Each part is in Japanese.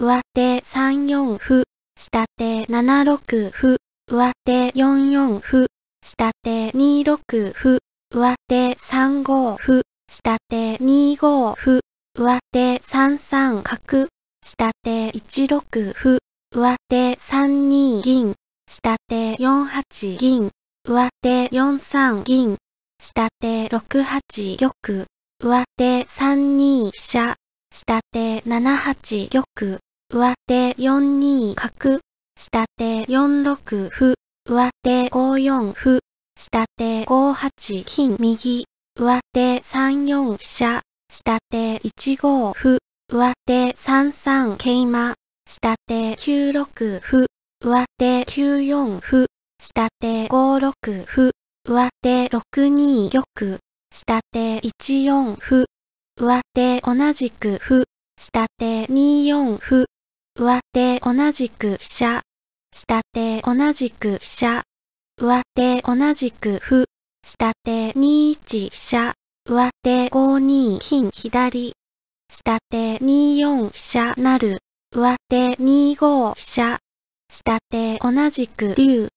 上手3四歩、下手7六歩、上手4四歩、下手2六歩、上手3五歩、下手2五歩、上手3三角、下手1六歩、上手3二銀、下手4八銀、上手4三銀、下手6八玉、上手3二飛車、下手7八玉。上手4二角、下手4六歩、上手5四歩、下手5八金右、上手3四飛車、下手1五歩、上手3三桂馬、下手9六歩、上手9四歩、下手5六歩、上手6二玉、下手1四歩、上手同じく歩、下手2四歩、上手同じく飛車、下手同じく飛車、上手同じく歩、下手2一飛車、上手5二金左、下手2四飛車なる、上手2五飛車、下手同じく竜、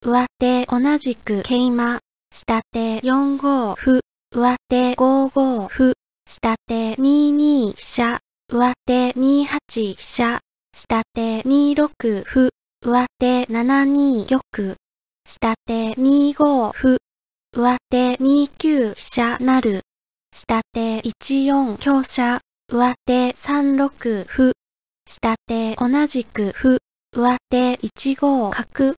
上手同じく桂馬、下手4五歩、上手5五歩、下手2二飛車、上手2八飛車、下手2六歩、上手7二玉、下手2五歩、上手2九飛車なる、下手1四強者、上手3六歩、下手同じく歩、上手1五角、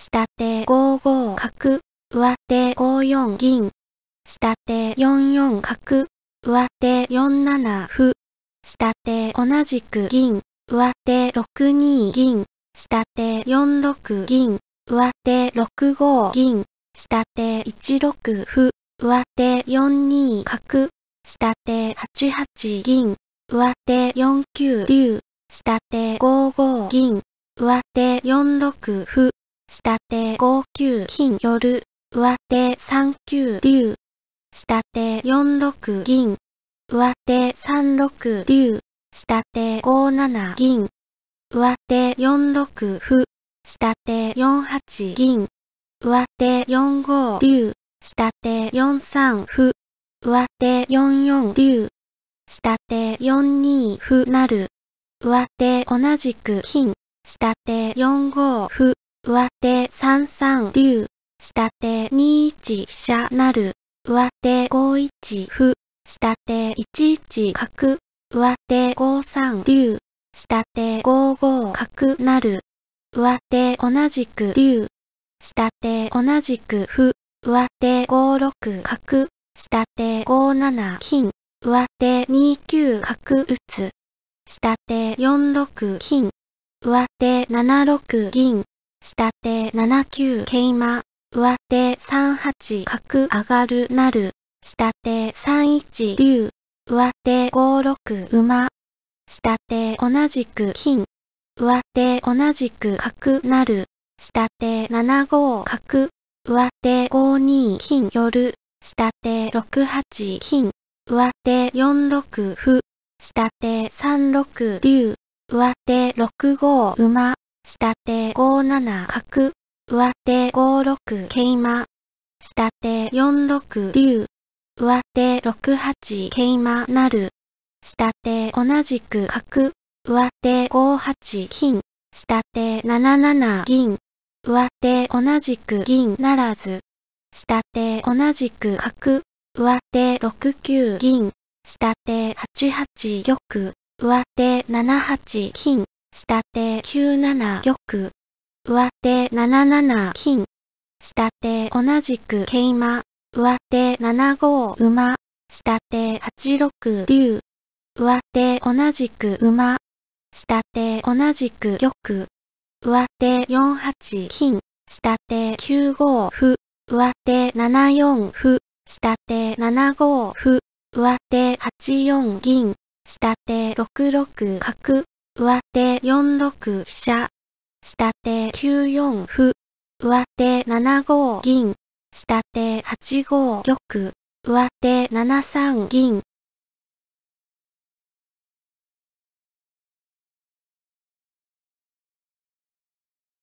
下手5五角、上手5四銀、下手4四角、上手4七歩、下手同じく銀、上手6二銀、下手4六銀、上手6五銀、下手1六歩、上手4二角、下手8八銀、上手4九竜、下手5五銀、上手4六歩、下手5九金寄上手3九竜、下手4六銀、上手3六竜、下手5 7銀。上手4 6歩。下手4 8銀。上手4 5竜。下手4 3歩。上手4 4竜。下手4 2歩なる。上手同じく金。下手4 5歩。上手3 3竜。下手2 1飛車なる。上手5 1歩。下手1 1角。上手5三竜、下手5五角なる。上手同じく竜、下手同じく歩、上手5六角、下手5七金、上手2九角打つ。下手4六金、上手7六銀、下手7九桂馬、上手3八角上がるなる、下手3一竜、上手5六馬。下手同じく金。上手同じく角なる。下手7五角。上手5二金寄る。下手6八金。上手4六歩。下手3六竜。上手6五馬。下手5七角。上手5六桂馬。下手4六竜。上手6八桂馬なる。下手同じく角。上手5八金。下手7七銀。上手同じく銀ならず。下手同じく角。上手6九銀。下手8八玉。上手7八金。下手9七玉。上手7七金。下手同じく桂馬。上手7五馬、下手8六竜、上手同じく馬、下手同じく玉、上手4八金、下手9五歩、上手7四歩、下手7五歩、上手8四銀、下手6六角、上手4六飛車、下手9四歩、上手7五銀、下手8号玉、上手7三銀。